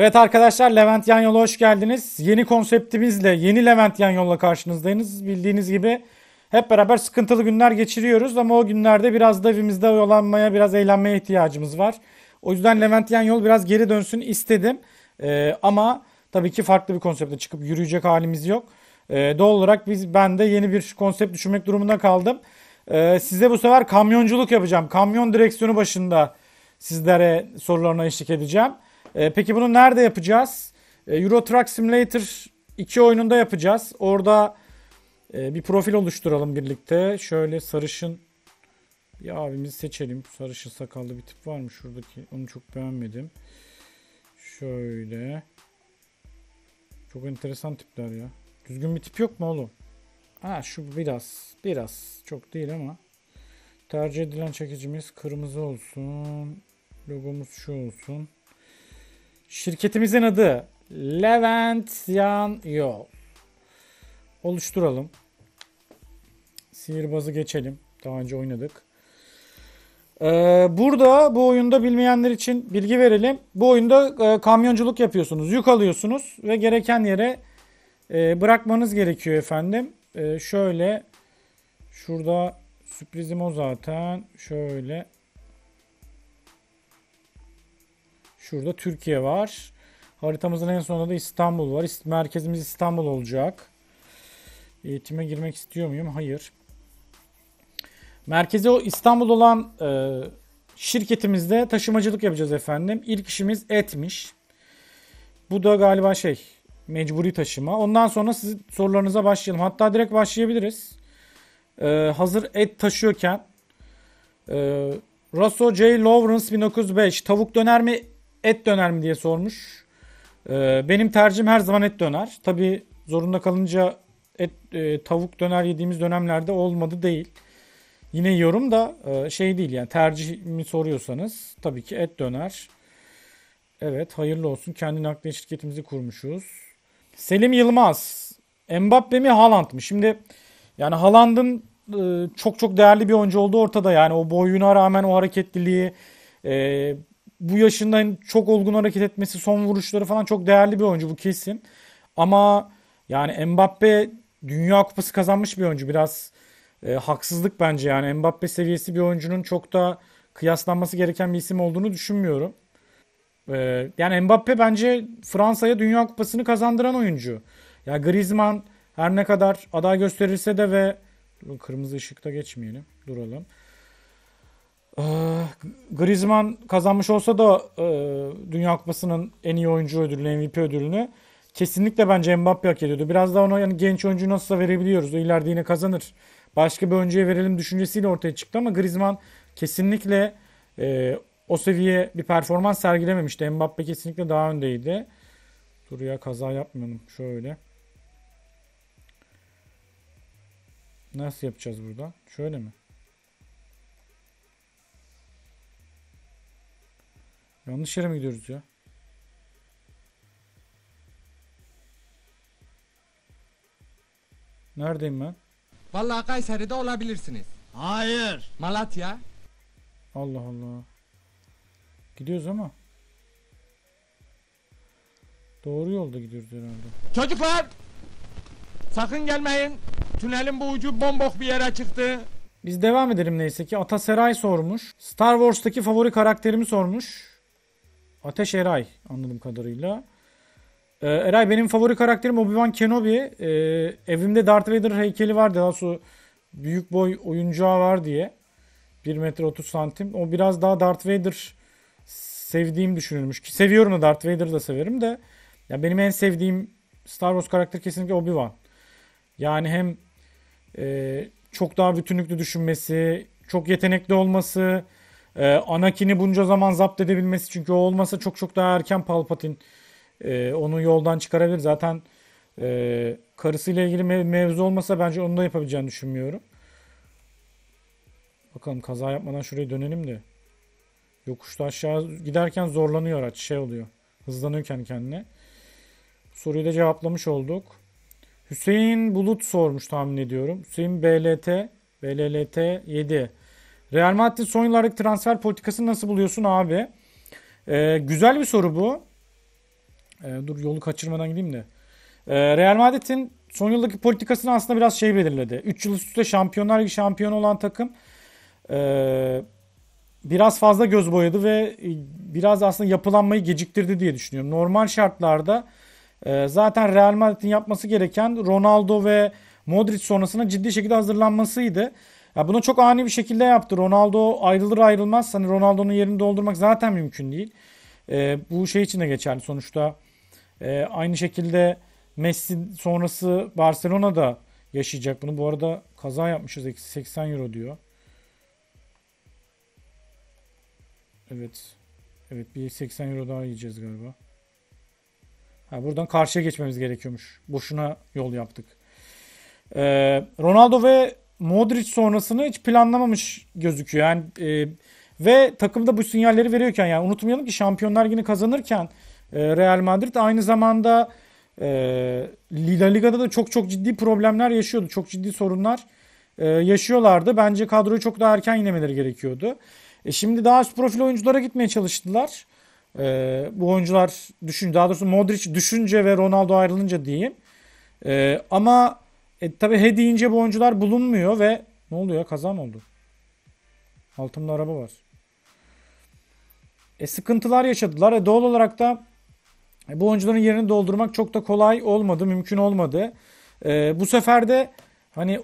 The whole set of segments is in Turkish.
Evet arkadaşlar Levent Yan Yola hoş geldiniz. Yeni konseptimizle, yeni Levent Yan Yola karşınızdayız. Bildiğiniz gibi hep beraber sıkıntılı günler geçiriyoruz ama o günlerde biraz da evimizde oyalanmaya, biraz eğlenmeye ihtiyacımız var. O yüzden Levent Yan Yol biraz geri dönsün istedim. Ee, ama tabii ki farklı bir konsepte çıkıp yürüyecek halimiz yok. Ee, doğal olarak biz ben de yeni bir konsept düşünmek durumunda kaldım. Ee, size bu sefer kamyonculuk yapacağım. Kamyon direksiyonu başında sizlere sorularına eşlik edeceğim. E, peki bunu nerede yapacağız? E, Euro Truck Simulator 2 oyununda yapacağız. Orada e, bir profil oluşturalım birlikte. Şöyle sarışın bir abimizi seçelim. Sarışın sakallı bir tip var mı şuradaki? Onu çok beğenmedim. Şöyle. Çok enteresan tipler ya. Düzgün bir tip yok mu oğlum? Ha şu biraz. Biraz. Çok değil ama. Tercih edilen çekicimiz kırmızı olsun. Logomuz şu olsun. Şirketimizin adı Levent Yan Oluşturalım. Sihirbazı geçelim. Daha önce oynadık. Ee, burada bu oyunda bilmeyenler için bilgi verelim. Bu oyunda e, kamyonculuk yapıyorsunuz. Yük alıyorsunuz ve gereken yere e, bırakmanız gerekiyor efendim. E, şöyle şurada sürprizim o zaten. Şöyle Şurada Türkiye var. Haritamızın en sonunda da İstanbul var. Merkezimiz İstanbul olacak. Eğitime girmek istiyor muyum? Hayır. Merkezi İstanbul olan e, şirketimizde taşımacılık yapacağız efendim. İlk işimiz etmiş. Bu da galiba şey mecburi taşıma. Ondan sonra sizin sorularınıza başlayalım. Hatta direkt başlayabiliriz. Ee, hazır et taşıyorken e, Russell J. Lawrence 1905 tavuk döner mi et döner mi diye sormuş. Ee, benim tercihim her zaman et döner. Tabi zorunda kalınca et e, tavuk döner yediğimiz dönemlerde olmadı değil. Yine yorum da e, şey değil yani tercihimi soruyorsanız tabii ki et döner. Evet hayırlı olsun kendi nakliye şirketimizi kurmuşuz. Selim Yılmaz. Mbappe mi Haaland mı? Şimdi yani Haaland'ın e, çok çok değerli bir oyuncu olduğu ortada. Yani o boyuna rağmen o hareketliliği e, bu yaşından çok olgun hareket etmesi, son vuruşları falan çok değerli bir oyuncu bu kesin. Ama yani Mbappe Dünya Kupası kazanmış bir oyuncu. Biraz e, haksızlık bence yani Mbappe seviyesi bir oyuncunun çok da kıyaslanması gereken bir isim olduğunu düşünmüyorum. E, yani Mbappe bence Fransa'ya Dünya Kupası'nı kazandıran oyuncu. Ya Griezmann her ne kadar aday gösterilse de ve kırmızı ışıkta geçmeyelim. Duralım. Ee, Griezmann kazanmış olsa da e, Dünya Kupası'nın en iyi oyuncu ödülünü, MVP ödülünü kesinlikle bence Mbappe hak ediyordu. Biraz daha ona yani genç oyuncu nasılsa verebiliyoruz. O ileride yine kazanır. Başka bir oyuncuya verelim düşüncesiyle ortaya çıktı ama Griezmann kesinlikle e, o seviye bir performans sergilememişti. Mbappe kesinlikle daha öndeydi. Dur ya kaza yapmayalım. Şöyle. Nasıl yapacağız burada? Şöyle mi? Yanlış yere mi gidiyoruz ya? Neredeyim ben? Vallahi Kayseri'de olabilirsiniz. Hayır. Malatya. Allah Allah. Gidiyoruz ama. Doğru yolda gidiyoruz herhalde. Çocuklar! Sakın gelmeyin. Tünelin bu ucu bombok bir yere çıktı. Biz devam edelim neyse ki. Ataseray sormuş. Star Wars'taki favori karakterimi sormuş. Ateş Eray anladığım kadarıyla. Ee, Eray benim favori karakterim Obi-Wan Kenobi. Ee, evimde Darth Vader heykeli vardı, daha su büyük boy oyuncağı var diye. 1 metre 30 santim. O biraz daha Darth Vader sevdiğim düşünülmüş. Ki seviyorum da Darth Vader'ı da severim de. Ya benim en sevdiğim Star Wars karakter kesinlikle Obi-Wan. Yani hem e, çok daha bütünlüklü düşünmesi, çok yetenekli olması, ee, Anakin'i bunca zaman zapt edebilmesi çünkü o olmasa çok çok daha erken Palpatine e, onu yoldan çıkarabilir. Zaten e, karısıyla ilgili mev- mevzu olmasa bence onu da yapabileceğini düşünmüyorum. Bakalım kaza yapmadan şuraya dönelim de. Yokuşta aşağı giderken zorlanıyor araç şey oluyor. Hızlanıyor kendi kendine. Soruyu da cevaplamış olduk. Hüseyin Bulut sormuş tahmin ediyorum. Hüseyin BLT, BLLT 7. Real Madrid son yıllardaki transfer politikasını nasıl buluyorsun abi? Ee, güzel bir soru bu. Ee, dur yolu kaçırmadan gideyim de. Ee, Real Madrid'in son yıldaki politikasını aslında biraz şey belirledi. 3 yıl üst üste şampiyonlar ligi şampiyon olan takım ee, biraz fazla göz boyadı ve biraz aslında yapılanmayı geciktirdi diye düşünüyorum. Normal şartlarda e, zaten Real Madrid'in yapması gereken Ronaldo ve Modric sonrasına ciddi şekilde hazırlanmasıydı. Ya bunu çok ani bir şekilde yaptı. Ronaldo ayrılır ayrılmaz hani Ronaldo'nun yerini doldurmak zaten mümkün değil. E, bu şey için de geçerli sonuçta. E, aynı şekilde Messi sonrası Barcelona'da yaşayacak bunu. Bu arada kaza yapmışız. 80 euro diyor. Evet. Evet bir 80 euro daha yiyeceğiz galiba. Ha, buradan karşıya geçmemiz gerekiyormuş. Boşuna yol yaptık. Ee, Ronaldo ve Modric sonrasını hiç planlamamış gözüküyor. Yani e, ve takımda bu sinyalleri veriyorken yani unutmayalım ki Şampiyonlar Ligi'ni kazanırken e, Real Madrid aynı zamanda e, La Liga'da da çok çok ciddi problemler yaşıyordu. Çok ciddi sorunlar e, yaşıyorlardı. Bence kadroyu çok daha erken inemeleri gerekiyordu. E, şimdi daha üst profil oyunculara gitmeye çalıştılar. E, bu oyuncular düşün, daha doğrusu Modric düşünce ve Ronaldo ayrılınca diyeyim. E, ama e tabi he deyince bu oyuncular bulunmuyor ve ne oluyor kazan oldu? Altımda araba var. E sıkıntılar yaşadılar. E doğal olarak da e, bu oyuncuların yerini doldurmak çok da kolay olmadı. Mümkün olmadı. E, bu sefer de hani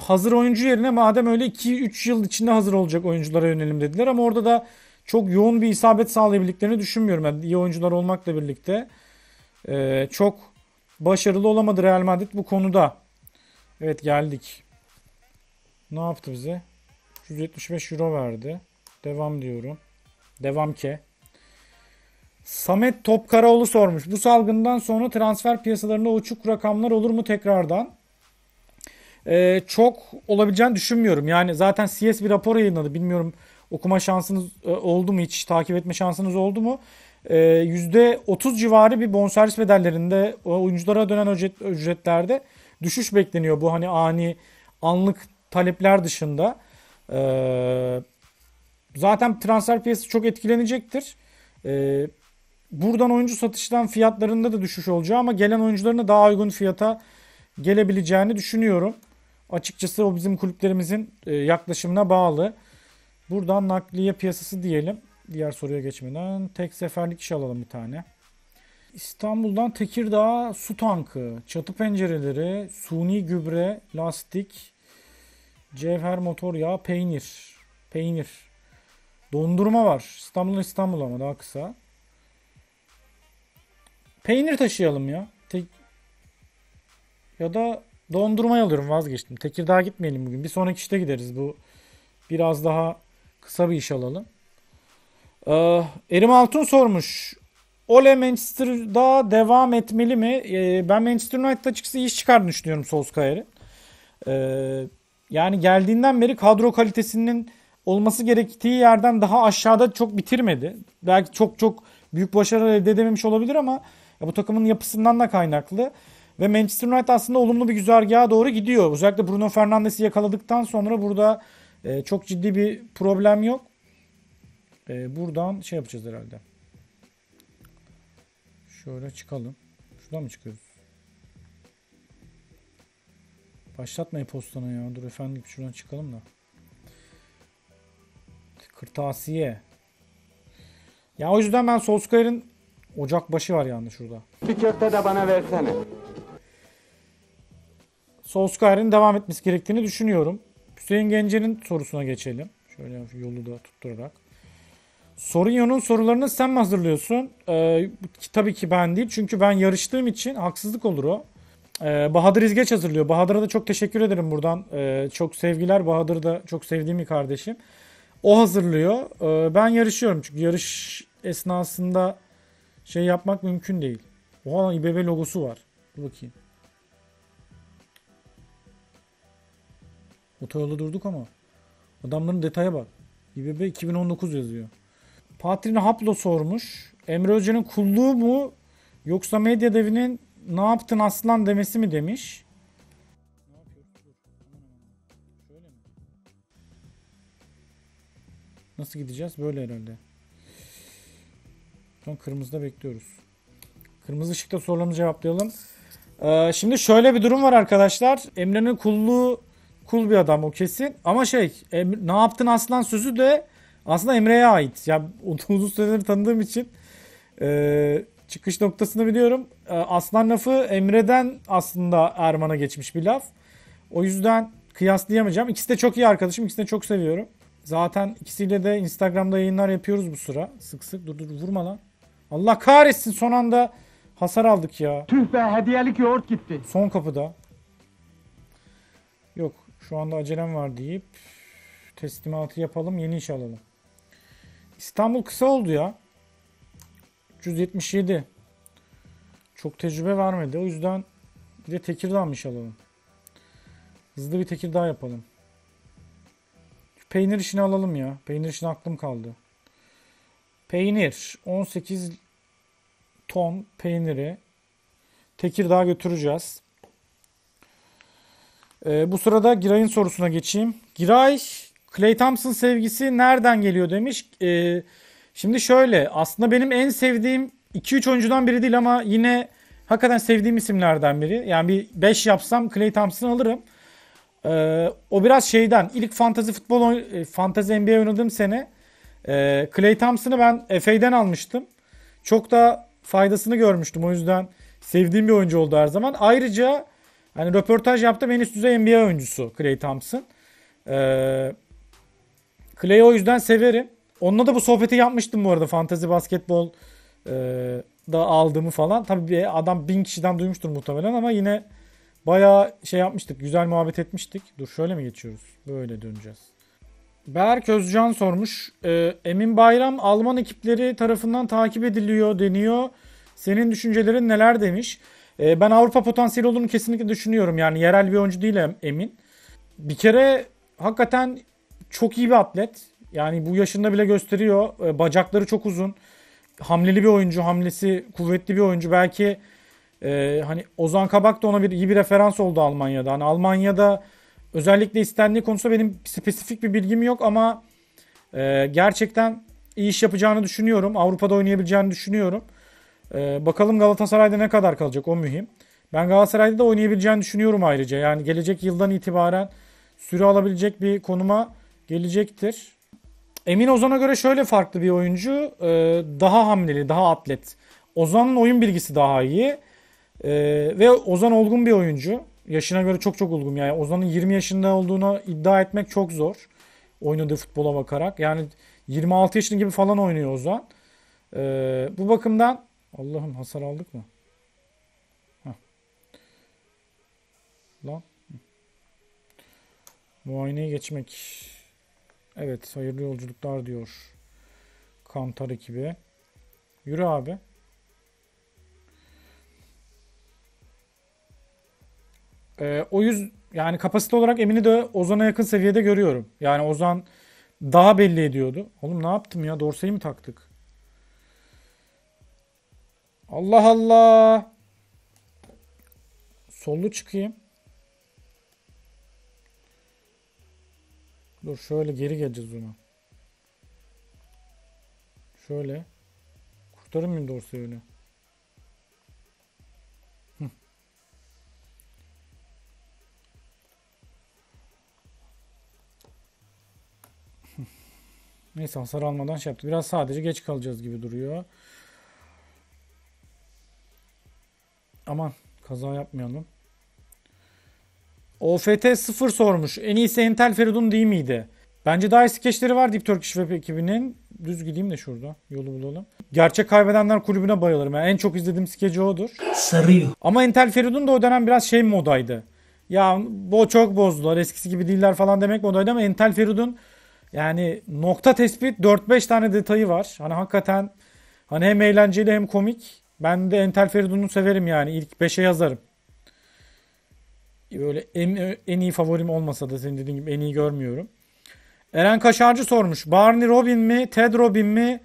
hazır oyuncu yerine madem öyle 2-3 yıl içinde hazır olacak oyunculara yönelim dediler. Ama orada da çok yoğun bir isabet sağlayabildiklerini düşünmüyorum. Yani iyi oyuncular olmakla birlikte e, çok başarılı olamadı Real Madrid bu konuda. Evet geldik. Ne yaptı bize? 175 euro verdi. Devam diyorum. Devam ke. Samet Topkaraoğlu sormuş. Bu salgından sonra transfer piyasalarında uçuk rakamlar olur mu tekrardan? Ee, çok olabileceğini düşünmüyorum. Yani zaten CS bir rapor yayınladı. Bilmiyorum okuma şansınız e, oldu mu hiç takip etme şansınız oldu mu? %30 ee, civarı bir bonservis bedellerinde e, oyunculara dönen ücretlerde düşüş bekleniyor. Bu hani ani anlık talepler dışında. Ee, zaten transfer piyasası çok etkilenecektir. Ee, buradan oyuncu satıştan fiyatlarında da düşüş olacağı ama gelen oyuncuların daha uygun fiyata gelebileceğini düşünüyorum. Açıkçası o bizim kulüplerimizin e, yaklaşımına bağlı. Buradan nakliye piyasası diyelim diğer soruya geçmeden tek seferlik iş alalım bir tane. İstanbul'dan Tekirdağ su tankı, çatı pencereleri, suni gübre, lastik, cevher motor yağı, peynir. Peynir. Dondurma var. İstanbul İstanbul ama daha kısa. Peynir taşıyalım ya. Te- ya da dondurma alıyorum vazgeçtim. Tekirdağ gitmeyelim bugün. Bir sonraki işte gideriz. Bu biraz daha kısa bir iş alalım. Ee, Erim Altun sormuş. Ole Manchester'da devam etmeli mi? Ee, ben Manchester United'da açıkçası iş çıkardığını düşünüyorum Solskjaer'in. Ee, yani geldiğinden beri kadro kalitesinin olması gerektiği yerden daha aşağıda çok bitirmedi. Belki çok çok büyük başarı elde edememiş olabilir ama ya bu takımın yapısından da kaynaklı. Ve Manchester United aslında olumlu bir güzergaha doğru gidiyor. Özellikle Bruno Fernandes'i yakaladıktan sonra burada e, çok ciddi bir problem yok. E, buradan şey yapacağız herhalde. Şöyle çıkalım. Şuradan mı çıkıyoruz? Başlatmayın postanı ya. Dur efendim şuradan çıkalım da. Kırtasiye. Ya o yüzden ben Solskjaer'in ocak başı var yani şurada. Bir köfte de bana versene. Solskjaer'in devam etmesi gerektiğini düşünüyorum. Hüseyin Gence'nin sorusuna geçelim. Şöyle yolu da tutturarak. Sorunyo'nun sorularını sen mi hazırlıyorsun? Ee, tabii ki ben değil. Çünkü ben yarıştığım için haksızlık olur o. Ee, Bahadır İzgeç hazırlıyor. Bahadır'a da çok teşekkür ederim buradan. Ee, çok sevgiler. Bahadır da çok sevdiğim bir kardeşim. O hazırlıyor. Ee, ben yarışıyorum. Çünkü yarış esnasında şey yapmak mümkün değil. Oha lan İBB logosu var. Dur bakayım. Otoyolda durduk ama. Adamların detaya bak. İBB 2019 yazıyor. Patrin Haplo sormuş. Emre Özcan'ın kulluğu mu yoksa medya devinin ne yaptın aslan demesi mi demiş. Nasıl gideceğiz? Böyle herhalde. Son kırmızıda bekliyoruz. Kırmızı ışıkta sorularını cevaplayalım. Ee, şimdi şöyle bir durum var arkadaşlar. Emre'nin kulluğu kul bir adam o kesin. Ama şey em, ne yaptın aslan sözü de aslında Emre'ye ait. Ya yani uzun süredir tanıdığım için e, çıkış noktasını biliyorum. E, aslan lafı Emre'den aslında Erman'a geçmiş bir laf. O yüzden kıyaslayamayacağım. İkisi de çok iyi arkadaşım. İkisini de çok seviyorum. Zaten ikisiyle de Instagram'da yayınlar yapıyoruz bu sıra. Sık sık. Dur dur vurma lan. Allah kahretsin son anda hasar aldık ya. Tüh be hediyelik yoğurt gitti. Son kapıda. Yok şu anda acelem var deyip teslimatı yapalım yeni iş alalım. İstanbul kısa oldu ya. 377. Çok tecrübe vermedi. O yüzden bir de Tekirdağ'mış alalım. Hızlı bir Tekirdağ yapalım. peynir işini alalım ya. Peynir işine aklım kaldı. Peynir. 18 ton peyniri Tekirdağ'a götüreceğiz. Ee, bu sırada Giray'ın sorusuna geçeyim. Giray Clay Thompson sevgisi nereden geliyor demiş. E, şimdi şöyle aslında benim en sevdiğim 2-3 oyuncudan biri değil ama yine hakikaten sevdiğim isimlerden biri. Yani bir 5 yapsam Clay Thompson alırım. E, o biraz şeyden ilk Fantasy futbol e, Fantasy NBA oynadığım sene e, Clay Thompson'ı ben FA'den almıştım. Çok da faydasını görmüştüm. O yüzden sevdiğim bir oyuncu oldu her zaman. Ayrıca hani röportaj yaptım en üst düzey NBA oyuncusu Clay Thompson. Eee Clay'i o yüzden severim. Onunla da bu sohbeti yapmıştım bu arada. Fantezi basketbol e, da aldığımı falan. Tabii bir adam bin kişiden duymuştur muhtemelen ama yine bayağı şey yapmıştık. Güzel muhabbet etmiştik. Dur şöyle mi geçiyoruz? Böyle döneceğiz. Berk Özcan sormuş. E, Emin Bayram Alman ekipleri tarafından takip ediliyor deniyor. Senin düşüncelerin neler demiş. E, ben Avrupa potansiyeli olduğunu kesinlikle düşünüyorum. Yani yerel bir oyuncu değil Emin. Bir kere hakikaten çok iyi bir atlet. Yani bu yaşında bile gösteriyor. E, bacakları çok uzun. Hamleli bir oyuncu. Hamlesi kuvvetli bir oyuncu. Belki e, hani Ozan Kabak da ona bir iyi bir referans oldu Almanya'da. Hani Almanya'da özellikle istendiği konusunda benim spesifik bir bilgim yok ama e, gerçekten iyi iş yapacağını düşünüyorum. Avrupa'da oynayabileceğini düşünüyorum. E, bakalım Galatasaray'da ne kadar kalacak o mühim. Ben Galatasaray'da da oynayabileceğini düşünüyorum ayrıca. Yani gelecek yıldan itibaren süre alabilecek bir konuma gelecektir. Emin Ozan'a göre şöyle farklı bir oyuncu. E, daha hamleli, daha atlet. Ozan'ın oyun bilgisi daha iyi. E, ve Ozan olgun bir oyuncu. Yaşına göre çok çok olgun. Yani Ozan'ın 20 yaşında olduğunu iddia etmek çok zor. Oynadığı futbola bakarak. Yani 26 yaşında gibi falan oynuyor Ozan. E, bu bakımdan Allah'ım hasar aldık mı? Heh. Lan. Muayeneye geçmek. Evet hayırlı yolculuklar diyor Kantar ekibi. Yürü abi. Ee, o yüz yani kapasite olarak Emin'i de Ozan'a yakın seviyede görüyorum. Yani Ozan daha belli ediyordu. Oğlum ne yaptım ya? Dorsayı mı taktık? Allah Allah. Sollu çıkayım. Dur şöyle geri geleceğiz ona. Şöyle. Kurtarır mıyım doğrusu öyle? Neyse hasar almadan şey yaptı. Biraz sadece geç kalacağız gibi duruyor. Aman kaza yapmayalım. OFT 0 sormuş. En iyisi Entel Feridun değil miydi? Bence daha eski keşleri var Deep Turkish Web ekibinin. Düz gideyim de şurada yolu bulalım. Gerçek Kaybedenler Kulübü'ne bayılırım. Yani en çok izlediğim skeci odur. Sarıyor. Ama Entel Feridun da o dönem biraz şey modaydı. Ya bu çok bozdular eskisi gibi değiller falan demek modaydı ama Entel Feridun yani nokta tespit 4-5 tane detayı var. Hani hakikaten hani hem eğlenceli hem komik. Ben de Entel Feridun'u severim yani ilk 5'e yazarım böyle en, en iyi favorim olmasa da senin dediğin gibi en iyi görmüyorum. Eren Kaşarcı sormuş. Barney Robin mi? Ted Robin mi?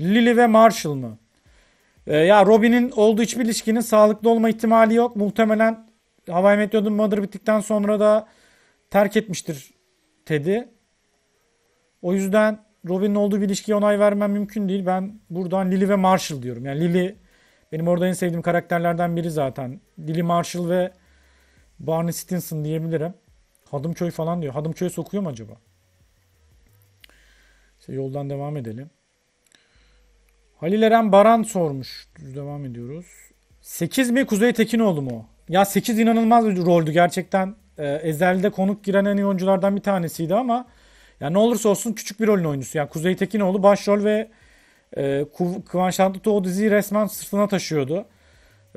Lily ve Marshall mı? Ee, ya Robin'in olduğu hiçbir ilişkinin sağlıklı olma ihtimali yok. Muhtemelen Havai Meteor'un Mother bittikten sonra da terk etmiştir Ted'i. O yüzden Robin'in olduğu bir ilişkiye onay vermem mümkün değil. Ben buradan Lily ve Marshall diyorum. Yani Lily benim orada en sevdiğim karakterlerden biri zaten. Lily Marshall ve Barney Stinson diyebilirim. Hadımköy falan diyor. Hadımköy sokuyor mu acaba? İşte yoldan devam edelim. Halil Eren Baran sormuş. Düz Devam ediyoruz. 8 mi Kuzey Tekinoğlu mu? Ya 8 inanılmaz bir roldü gerçekten. E, Ezel'de konuk giren en iyi oyunculardan bir tanesiydi ama ya ne olursa olsun küçük bir rolün oyuncusu. Yani Kuzey Tekinoğlu başrol ve e, Kıvanç Tatlıtuğ o diziyi resmen sırtına taşıyordu.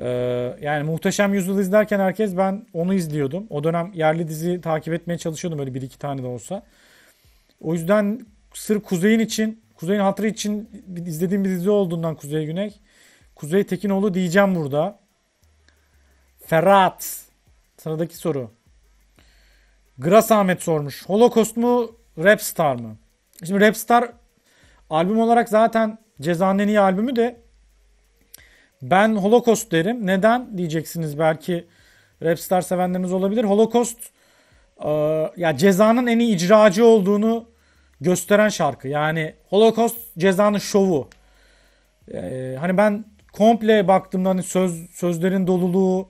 Ee, yani Muhteşem Yüzyıl izlerken herkes ben onu izliyordum. O dönem yerli dizi takip etmeye çalışıyordum öyle bir iki tane de olsa. O yüzden Sır Kuzey'in için, Kuzey'in hatırı için izlediğim bir dizi olduğundan Kuzey Güney. Kuzey Tekinoğlu diyeceğim burada. Ferhat. Sıradaki soru. Gras Ahmet sormuş. Holocaust mu Rapstar mı? Şimdi Rapstar albüm olarak zaten Ceza'nın albümü de ben Holocaust derim. Neden diyeceksiniz belki Rapstar sevenleriniz olabilir. Holocaust e, ya cezanın en iyi icracı olduğunu gösteren şarkı. Yani Holocaust cezanın şovu. E, hani ben komple baktığımda hani söz sözlerin doluluğu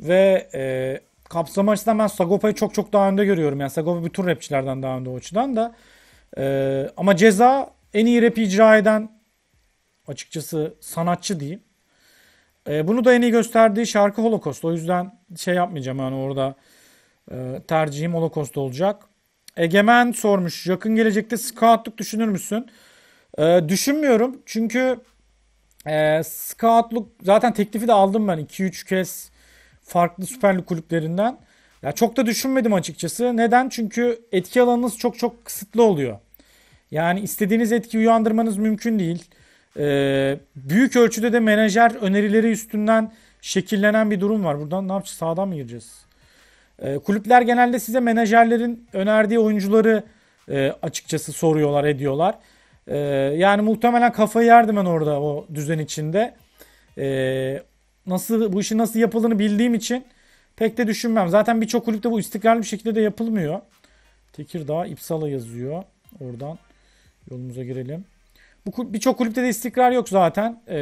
ve e, kapsama açısından ben Sagopa'yı çok çok daha önde görüyorum. Yani Sagopa bütün rapçilerden daha önde o açıdan da. E, ama ceza en iyi rap icra eden açıkçası sanatçı diyeyim. E, bunu da en iyi gösterdiği şarkı Holocaust. O yüzden şey yapmayacağım yani orada e, tercihim Holocaust olacak. Egemen sormuş. Yakın gelecekte scoutluk düşünür müsün? E, düşünmüyorum. Çünkü e, scoutluk zaten teklifi de aldım ben 2-3 kez farklı Süper Lig kulüplerinden. Ya çok da düşünmedim açıkçası. Neden? Çünkü etki alanınız çok çok kısıtlı oluyor. Yani istediğiniz etki uyandırmanız mümkün değil. E, büyük ölçüde de menajer önerileri üstünden şekillenen bir durum var. Buradan ne yapacağız? Sağdan mı gireceğiz? E, kulüpler genelde size menajerlerin önerdiği oyuncuları e, açıkçası soruyorlar, ediyorlar. E, yani muhtemelen kafayı yerdim ben orada o düzen içinde. E, nasıl bu işin nasıl yapıldığını bildiğim için pek de düşünmem. Zaten birçok kulüpte bu istikrarlı bir şekilde de yapılmıyor. Tekirdağ İpsala yazıyor. Oradan yolumuza girelim. Bu birçok kulüpte de istikrar yok zaten. Ee,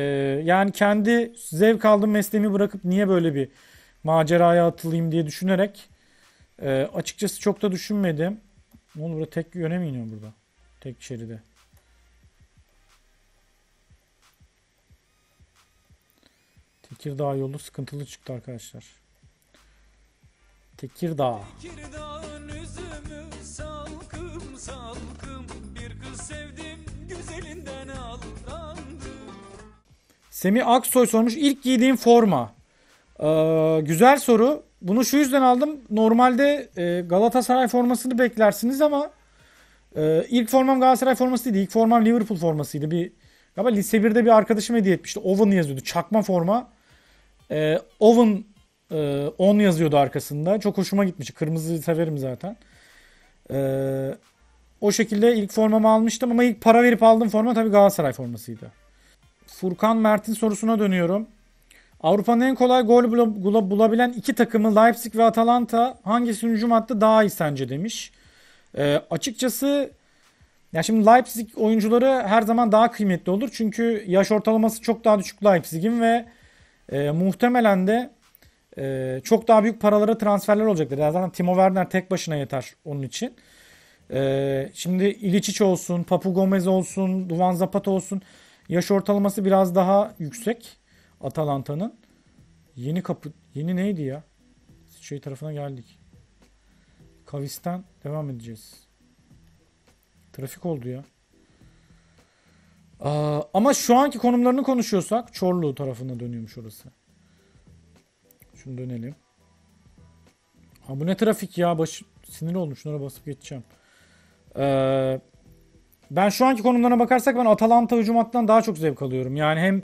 yani kendi zevk aldığım mesleğimi bırakıp niye böyle bir maceraya atılayım diye düşünerek e, açıkçası çok da düşünmedim. Ne olur burada tek yöne mi iniyor burada? Tek şeride. Tekirdağ yolu sıkıntılı çıktı arkadaşlar. Tekirdağ. Tekirdağ üzümü salkım salkım bir kız sevdi elinden aldandı. Semih Aksoy sormuş ilk giydiğim forma. Ee, güzel soru. Bunu şu yüzden aldım. Normalde e, Galatasaray formasını beklersiniz ama e, ilk formam Galatasaray forması değildi. İlk formam Liverpool formasıydı. Bir ama lise 1'de bir arkadaşım hediye etmişti. Oven yazıyordu. Çakma forma. E, Oven e, yazıyordu arkasında. Çok hoşuma gitmişti. Kırmızıyı severim zaten. Eee o şekilde ilk formamı almıştım ama ilk para verip aldığım forma tabii Galatasaray formasıydı. Furkan Mert'in sorusuna dönüyorum. Avrupa'nın en kolay gol bulabilen iki takımı Leipzig ve Atalanta hangisinin hücum hattı daha iyi sence demiş. E, açıkçası ya şimdi Leipzig oyuncuları her zaman daha kıymetli olur. Çünkü yaş ortalaması çok daha düşük Leipzig'in ve e, muhtemelen de e, çok daha büyük paralara transferler olacaktır. Yani zaten Timo Werner tek başına yeter onun için. Ee, şimdi İliçiç olsun, Papu Gomez olsun, Duvan Zapata olsun. Yaş ortalaması biraz daha yüksek Atalanta'nın. Yeni kapı, yeni neydi ya? Şey tarafına geldik. Kavis'ten devam edeceğiz. Trafik oldu ya. Aa, ama şu anki konumlarını konuşuyorsak Çorlu tarafına dönüyormuş orası. Şunu dönelim. Ha bu ne trafik ya? Baş, sinir olmuş. Şunlara basıp geçeceğim. Ee, ben şu anki konumlarına bakarsak ben Atalanta hücum hattından daha çok zevk alıyorum. Yani hem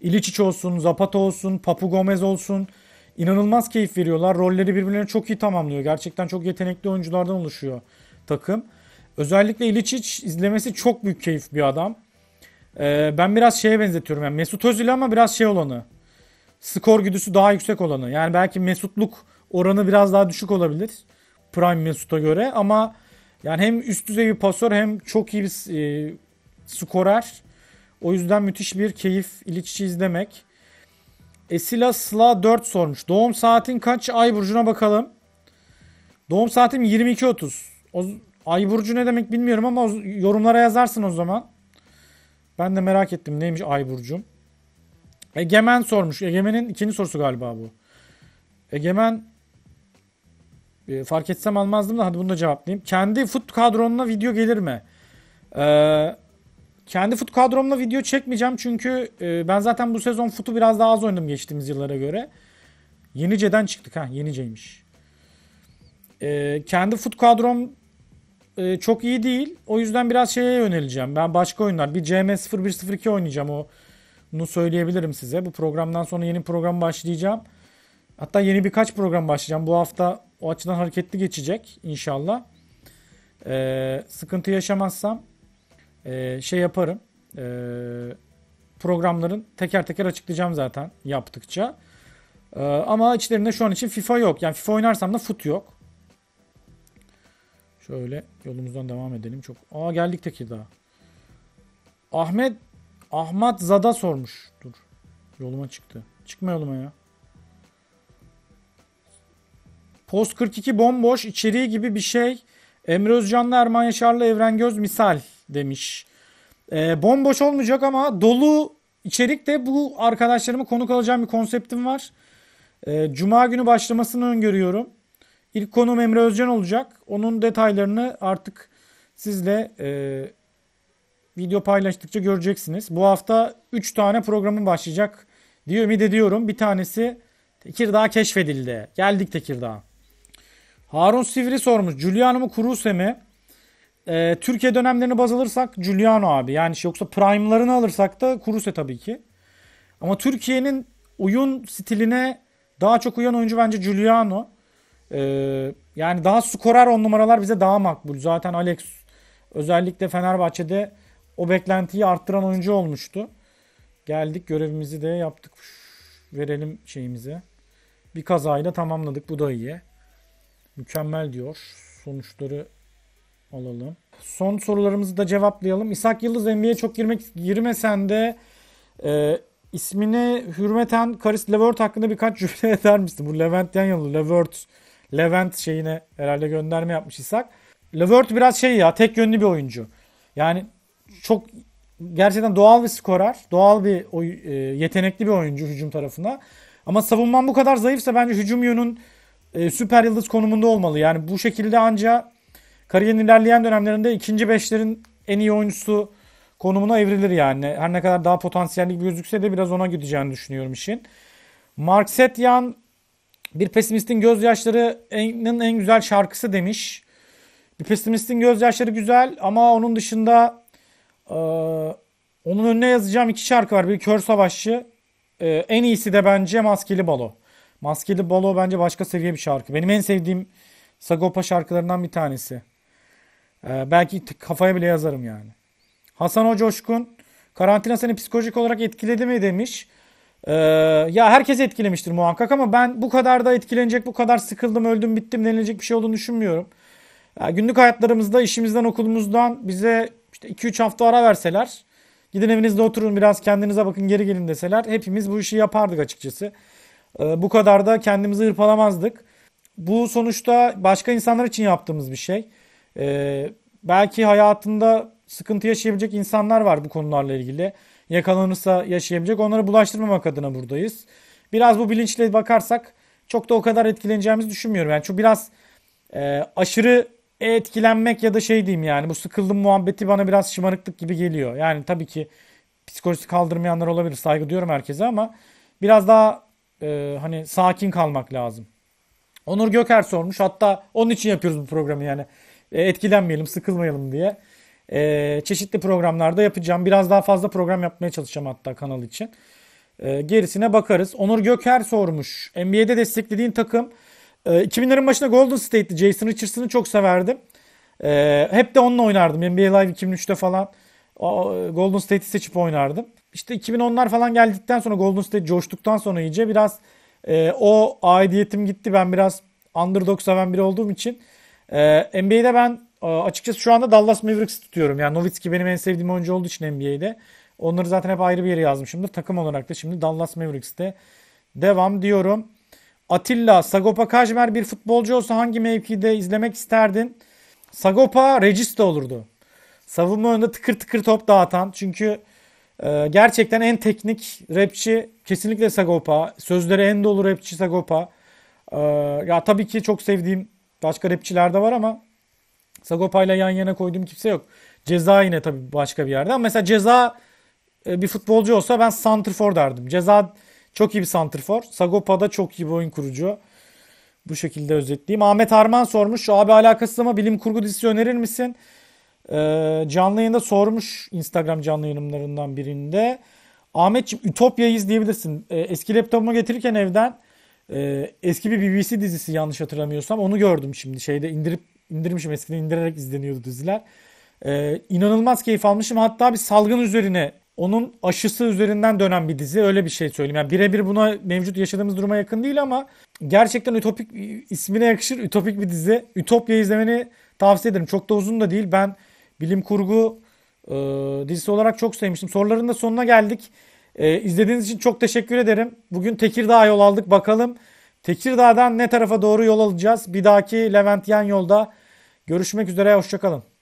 İliçiç olsun, Zapata olsun, Papu Gomez olsun inanılmaz keyif veriyorlar. Rolleri birbirlerini çok iyi tamamlıyor. Gerçekten çok yetenekli oyunculardan oluşuyor takım. Özellikle İliçiç izlemesi çok büyük keyif bir adam. Ee, ben biraz şeye benzetiyorum. Yani Mesut Özil ama biraz şey olanı. Skor güdüsü daha yüksek olanı. Yani belki Mesutluk oranı biraz daha düşük olabilir. Prime Mesut'a göre ama yani hem üst düzey bir pasör hem çok iyi bir e, skorer. O yüzden müthiş bir keyif İliç'i izlemek. Esila Sla 4 sormuş. Doğum saatin kaç? Ay burcuna bakalım. Doğum saatim 22.30. O, ay burcu ne demek bilmiyorum ama yorumlara yazarsın o zaman. Ben de merak ettim neymiş ay burcum. Egemen sormuş. Egemen'in ikinci sorusu galiba bu. Egemen e, fark etsem almazdım da hadi bunu da cevaplayayım. Kendi fut kadronuna video gelir mi? Eee kendi fut kadromla video çekmeyeceğim çünkü e, ben zaten bu sezon futu biraz daha az oynadım geçtiğimiz yıllara göre. Yenice'den çıktık ha Yenice'ymiş. E, kendi fut kadrom e, çok iyi değil. O yüzden biraz şeye yöneleceğim. Ben başka oyunlar bir CM0102 oynayacağım o. Bunu söyleyebilirim size. Bu programdan sonra yeni program başlayacağım. Hatta yeni birkaç program başlayacağım. Bu hafta o açıdan hareketli geçecek inşallah. Ee, sıkıntı yaşamazsam e, şey yaparım. E, programların teker teker açıklayacağım zaten yaptıkça. E, ama içlerinde şu an için FIFA yok. Yani FIFA oynarsam da fut yok. Şöyle yolumuzdan devam edelim. Çok Aa geldik Tekirdağ. Ahmet Ahmet Zada sormuş. Dur. Yoluma çıktı. Çıkma yoluma ya. Post 42 bomboş içeriği gibi bir şey. Emre Özcan'la Erman Yaşar'la Evren Göz misal demiş. E, bomboş olmayacak ama dolu içerikte bu arkadaşlarımı konuk alacağım bir konseptim var. E, Cuma günü başlamasını öngörüyorum. İlk konum Emre Özcan olacak. Onun detaylarını artık sizle e, video paylaştıkça göreceksiniz. Bu hafta 3 tane programım başlayacak diye ümit ediyorum. Bir tanesi Tekirdağ keşfedildi. Geldik Tekirdağ. Harun Sivri sormuş. Giuliano mu Kruse mi? Ee, Türkiye dönemlerini baz alırsak Giuliano abi. Yani şey, yoksa prime'larını alırsak da Kruse tabii ki. Ama Türkiye'nin oyun stiline daha çok uyan oyuncu bence Giuliano. Ee, yani daha skorer on numaralar bize daha makbul. Zaten Alex özellikle Fenerbahçe'de o beklentiyi arttıran oyuncu olmuştu. Geldik görevimizi de yaptık. Verelim şeyimizi. Bir kazayla tamamladık. Bu da iyi. Mükemmel diyor. Sonuçları alalım. Son sorularımızı da cevaplayalım. İshak Yıldız NBA'ye çok girmek girmesen de e, ismine hürmeten Karis Levert hakkında birkaç cümle eder misin? Bu Levent Yanyalı, Levert, Levent şeyine herhalde gönderme yapmış İshak. Levert biraz şey ya tek yönlü bir oyuncu. Yani çok gerçekten doğal bir skorer. Doğal bir e, yetenekli bir oyuncu hücum tarafına. Ama savunman bu kadar zayıfsa bence hücum yönün e, süper yıldız konumunda olmalı. Yani bu şekilde anca kariyerin ilerleyen dönemlerinde ikinci beşlerin en iyi oyuncusu konumuna evrilir yani. Her ne kadar daha potansiyellik gibi gözükse de biraz ona gideceğini düşünüyorum işin. Mark Setyan bir pesimistin gözyaşları'nın en güzel şarkısı demiş. Bir pesimistin gözyaşları güzel ama onun dışında e, onun önüne yazacağım iki şarkı var. Bir Kör Savaşçı. E, en iyisi de bence Maskeli Balo. Maskeli Balo bence başka seviye bir şarkı. Benim en sevdiğim Sagopa şarkılarından bir tanesi. Ee, belki kafaya bile yazarım yani. Hasan O karantina seni psikolojik olarak etkiledi mi demiş. Ee, ya herkes etkilemiştir muhakkak ama ben bu kadar da etkilenecek, bu kadar sıkıldım, öldüm, bittim denilecek bir şey olduğunu düşünmüyorum. Ya, ee, günlük hayatlarımızda, işimizden, okulumuzdan bize işte 2-3 hafta ara verseler, gidin evinizde oturun biraz kendinize bakın geri gelin deseler hepimiz bu işi yapardık açıkçası. Ee, bu kadar da kendimizi hırpalamazdık. Bu sonuçta başka insanlar için yaptığımız bir şey. Ee, belki hayatında sıkıntı yaşayabilecek insanlar var bu konularla ilgili. Yakalanırsa yaşayabilecek. Onları bulaştırmamak adına buradayız. Biraz bu bilinçle bakarsak çok da o kadar etkileneceğimizi düşünmüyorum. Yani çok biraz e, aşırı etkilenmek ya da şey diyeyim yani bu sıkıldım muhabbeti bana biraz şımarıklık gibi geliyor. Yani tabii ki psikolojisi kaldırmayanlar olabilir saygı diyorum herkese ama biraz daha e, hani sakin kalmak lazım. Onur Göker sormuş. Hatta onun için yapıyoruz bu programı yani. E, etkilenmeyelim, sıkılmayalım diye. E, çeşitli programlarda yapacağım. Biraz daha fazla program yapmaya çalışacağım hatta kanal için. E, gerisine bakarız. Onur Göker sormuş. NBA'de desteklediğin takım. E, 2000'lerin başında Golden State'ti. Jason Richardson'ı çok severdim. E, hep de onunla oynardım. NBA Live 2003'te falan. E, Golden State'i seçip oynardım. İşte 2010'lar falan geldikten sonra Golden State coştuktan sonra iyice biraz e, o aidiyetim gitti. Ben biraz underdog seven biri olduğum için e, NBA'de ben e, açıkçası şu anda Dallas Mavericks'i tutuyorum. Yani Nowitzki benim en sevdiğim oyuncu olduğu için NBA'de. Onları zaten hep ayrı bir yere yazmışımdır. Takım olarak da şimdi Dallas Mavericks'te devam diyorum. Atilla, Sagopa Kajmer bir futbolcu olsa hangi mevkide izlemek isterdin? Sagopa Regista olurdu. Savunma önünde tıkır tıkır top dağıtan. Çünkü e, gerçekten en teknik rapçi kesinlikle Sagopa. Sözleri en dolu rapçi Sagopa. E, ya tabii ki çok sevdiğim başka rapçiler de var ama Sagopa ile yan yana koyduğum kimse yok. Ceza yine tabii başka bir yerde. Ama mesela Ceza e, bir futbolcu olsa ben Santrfor derdim. Ceza çok iyi bir Santrfor. Sagopa da çok iyi bir oyun kurucu. Bu şekilde özetleyeyim. Ahmet Arman sormuş. Abi alakasız ama bilim kurgu dizisi önerir misin? Ee, canlı yayında sormuş Instagram canlı yayınlarından birinde. Ahmetciğim Ütopya izleyebilirsin. Ee, eski laptopuma getirirken evden e, eski bir BBC dizisi yanlış hatırlamıyorsam onu gördüm şimdi. Şeyde indirip indirmişim eskiden indirerek izleniyordu diziler. Ee, inanılmaz keyif almışım. Hatta bir salgın üzerine onun aşısı üzerinden dönen bir dizi. Öyle bir şey söyleyeyim. Yani birebir buna mevcut yaşadığımız duruma yakın değil ama gerçekten ütopik ismine yakışır ütopik bir dizi. Ütopya izlemeni tavsiye ederim. Çok da uzun da değil. Ben bilim kurgu e, dizisi olarak çok sevmiştim. Soruların da sonuna geldik. E, izlediğiniz için çok teşekkür ederim. Bugün Tekirdağ'a yol aldık. Bakalım Tekirdağ'dan ne tarafa doğru yol alacağız? Bir dahaki Levent Yan yolda görüşmek üzere. Hoşçakalın.